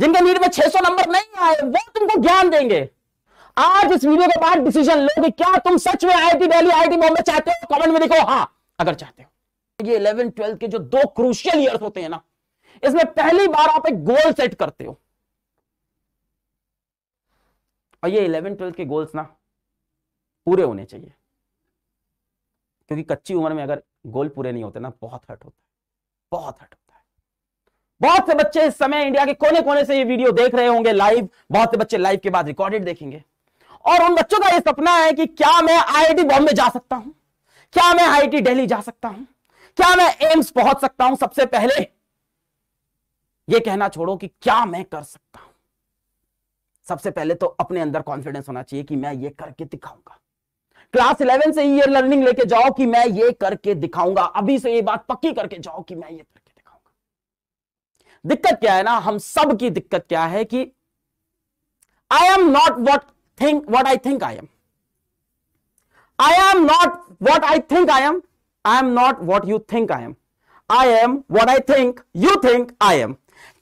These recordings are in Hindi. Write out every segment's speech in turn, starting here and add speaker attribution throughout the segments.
Speaker 1: जिनके नीट में 600 नंबर नहीं आए वो तुमको ज्ञान देंगे आज इस वीडियो के बाद डिसीजन लो कि क्या तुम सच में I IIT Delhi I Bombay चाहते हो कमेंट में लिखो हाँ अगर चाहते हो ये इलेवन ट्वेल्थ के जो दो क्रूशियल ईयर होते हैं ना इसमें पहली बार आप एक गोल सेट करते हो और ये इलेवन ट्वेल्थ के गोल्स ना पूरे होने चाहिए क्योंकि कच्ची उम्र में अगर गोल पूरे नहीं होते ना बहुत हर्ट होता है बहुत हर्ट बहुत से बच्चे इस समय इंडिया के कोने कोने से ये वीडियो देख रहे होंगे लाइव बहुत से बच्चे लाइव के बाद रिकॉर्डेड देखेंगे और उन बच्चों का ये सपना है कि क्या मैं आईआईटी बॉम्बे जा सकता हूं क्या मैं आईआईटी दिल्ली जा सकता हूं क्या मैं एम्स पहुंच सकता हूं सबसे पहले यह कहना छोड़ो कि क्या मैं कर सकता हूं सबसे पहले तो अपने अंदर कॉन्फिडेंस होना चाहिए कि मैं ये करके दिखाऊंगा क्लास इलेवन से ही ये लर्निंग लेके जाओ कि मैं ये करके दिखाऊंगा अभी से ये बात पक्की करके जाओ कि मैं ये करके दिक्कत क्या है ना हम सब की दिक्कत क्या है कि I am not what think what I think I am I am not what I think I am I am not what you think I am I am what I think you think I am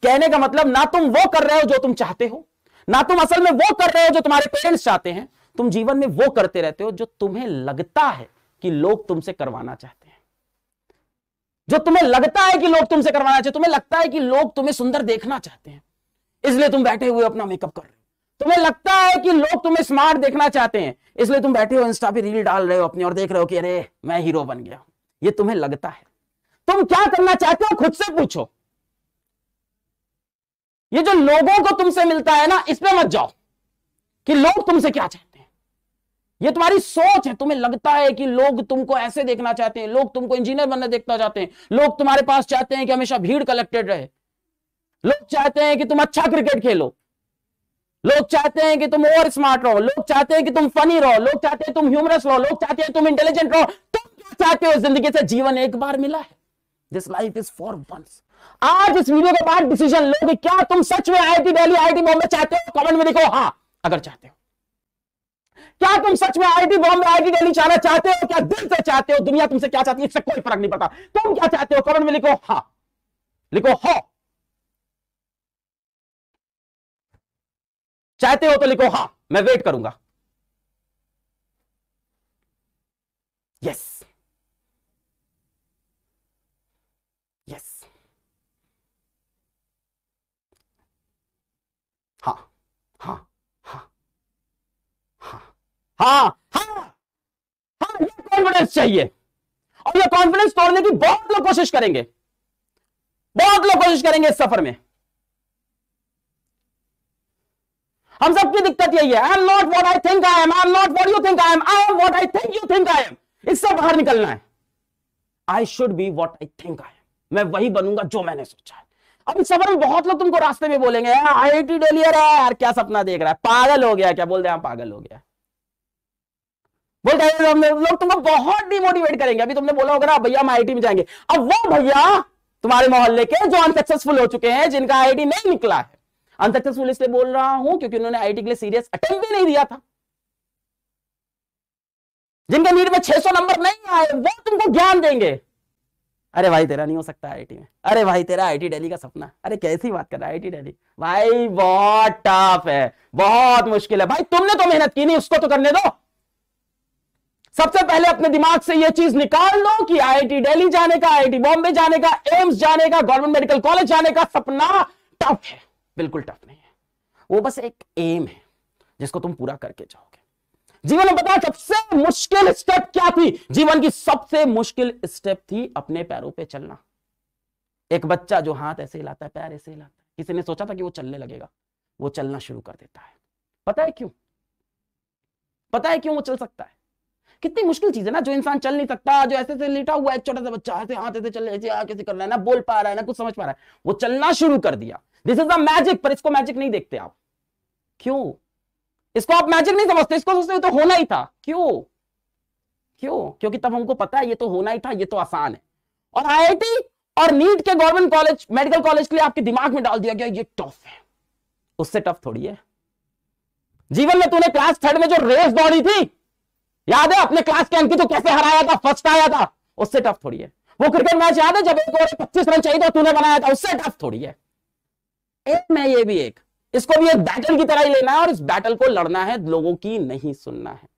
Speaker 1: कहने का मतलब ना तुम वो कर रहे हो जो तुम चाहते हो ना तुम असल में वो कर रहे हो जो तुम्हारे पेरेंट्स चाहते हैं तुम जीवन में वो करते रहते हो जो तुम्हें लगता है कि लोग तुमसे करवाना चाहते जो तुम्हें लगता है कि लोग तुमसे करवाना चाहते तुम्हें लगता है कि लोग तुम्हें सुंदर देखना चाहते हैं इसलिए तुम बैठे हुए अपना मेकअप कर रहे हो तुम्हें लगता है कि लोग तुम्हें स्मार्ट देखना चाहते हैं इसलिए तुम बैठे हो इंस्टा पे रील डाल रहे हो अपनी और देख रहे हो कि अरे मैं हीरो बन गया ये तुम्हें लगता है तुम क्या करना चाहते हो खुद से पूछो ये जो लोगों को तुमसे मिलता है ना इसमें मत जाओ कि लोग तुमसे क्या चाहते ये तुम्हारी सोच है तुम्हें लगता है कि लोग तुमको ऐसे देखना चाहते हैं लोग तुमको इंजीनियर बनना देखना चाहते हैं लोग तुम्हारे पास चाहते हैं कि हमेशा भीड़ कलेक्टेड रहे लोग चाहते हैं कि तुम अच्छा क्रिकेट खेलो लोग चाहते हैं कि तुम और स्मार्ट रहो लोग चाहते हैं कि तुम फनी रहो लोग चाहते हैं तुम ह्यूमरस रहो लोग चाहते हैं तुम इंटेलिजेंट रहो तुम क्या चाहते हो जिंदगी से जीवन एक बार मिला है this life is for once आज इस वीडियो के बाद डिसीजन कि क्या तुम सच में आईआईटी दिल्ली आईआईटी बॉम्बे चाहते हो कमेंट में लिखो हाँ अगर चाहते हो क्या तुम सच में आईटी बॉम्बे आईटी दिल्ली चाहना चाहते हो क्या दिल से चाहते हो दुनिया तुमसे क्या चाहती है इससे कोई फर्क नहीं पड़ता तुम क्या चाहते हो कमेंट में लिखो हा लिखो हो चाहते हो तो लिखो हा मैं वेट करूंगा यस यस हाँ हाँ हाँ ये कॉन्फिडेंस चाहिए और ये कॉन्फिडेंस तोड़ने की बहुत लोग कोशिश करेंगे बहुत लोग कोशिश करेंगे इस सफर में हम सबकी दिक्कत यही है I am not what I think I am I am not what you think I am I am what I think you think I am इससे बाहर निकलना है I should be what I think I am मैं वही बनूंगा जो मैंने सोचा है अब इस सफर में बहुत लोग तुमको रास्ते में बोलेंगे आई आई टी डेलियर है यार क्या सपना देख रहा है पागल हो गया क्या बोल रहे हैं हाँ, पागल हो गया बोलता है हम लोग तुमको बहुत डिमोटिवेट करेंगे अभी तुमने बोला होगा ना भैया हम आई में जाएंगे अब वो भैया तुम्हारे मोहल्ले के जो अनसक्सेसफुल हो चुके हैं जिनका आई नहीं निकला है अनसक्सेसफुल इसलिए बोल रहा हूं क्योंकि उन्होंने आई के लिए सीरियस अटेम्प्ट भी नहीं दिया था जिनके नीट में 600 नंबर नहीं आए वो तुमको ज्ञान देंगे अरे भाई तेरा नहीं हो सकता आईटी में अरे भाई तेरा आईटी दिल्ली का सपना अरे कैसी बात कर रहा है आईटी दिल्ली भाई बहुत टफ है बहुत मुश्किल है भाई तुमने तो मेहनत की नहीं उसको तो करने दो सबसे पहले अपने दिमाग से यह चीज निकाल लो कि आईआईटी दिल्ली जाने का आईआईटी बॉम्बे जाने का एम्स जाने का गवर्नमेंट मेडिकल कॉलेज जाने का सपना टफ है बिल्कुल टफ नहीं है वो बस एक एम है जिसको तुम पूरा करके जाओगे जीवन में बताओ सबसे मुश्किल स्टेप क्या थी जीवन की सबसे मुश्किल स्टेप थी अपने पैरों पे चलना एक बच्चा जो हाथ ऐसे हिलाता है पैर ऐसे हिलाता है किसी ने सोचा था कि वो चलने लगेगा वो चलना शुरू कर देता है पता है क्यों पता है क्यों वो चल सकता है कितनी मुश्किल चीज है ना जो इंसान चल नहीं सकता जो ऐसे से लेटा हुआ है छोटा सा बच्चा ऐसे हाथ ऐसे चल रहे ऐसे कैसे कर रहा है ना बोल पा रहा है ना कुछ समझ पा रहा है वो चलना शुरू कर दिया दिस इज अ मैजिक पर इसको मैजिक नहीं देखते आप क्यों इसको आप मैजिक नहीं समझते इसको सोचते हो तो होना ही था क्यों क्यों क्योंकि तब हमको पता है ये तो होना ही था ये तो आसान है और आईआईटी और नीट के गवर्नमेंट कॉलेज मेडिकल कॉलेज के लिए आपके दिमाग में डाल दिया गया ये टफ है उससे टफ थोड़ी है जीवन में तूने क्लास थर्ड में जो रेस दौड़ी थी याद है अपने क्लास के अंकित को कैसे हराया था फर्स्ट आया था उससे टफ थोड़ी है वो क्रिकेट मैच याद है जब एक ओवर पच्चीस रन चाहिए था तूने बनाया था उससे टफ थोड़ी है एक में ये भी एक इसको भी एक बैटल की तरह ही लेना है और इस बैटल को लड़ना है लोगों की नहीं सुनना है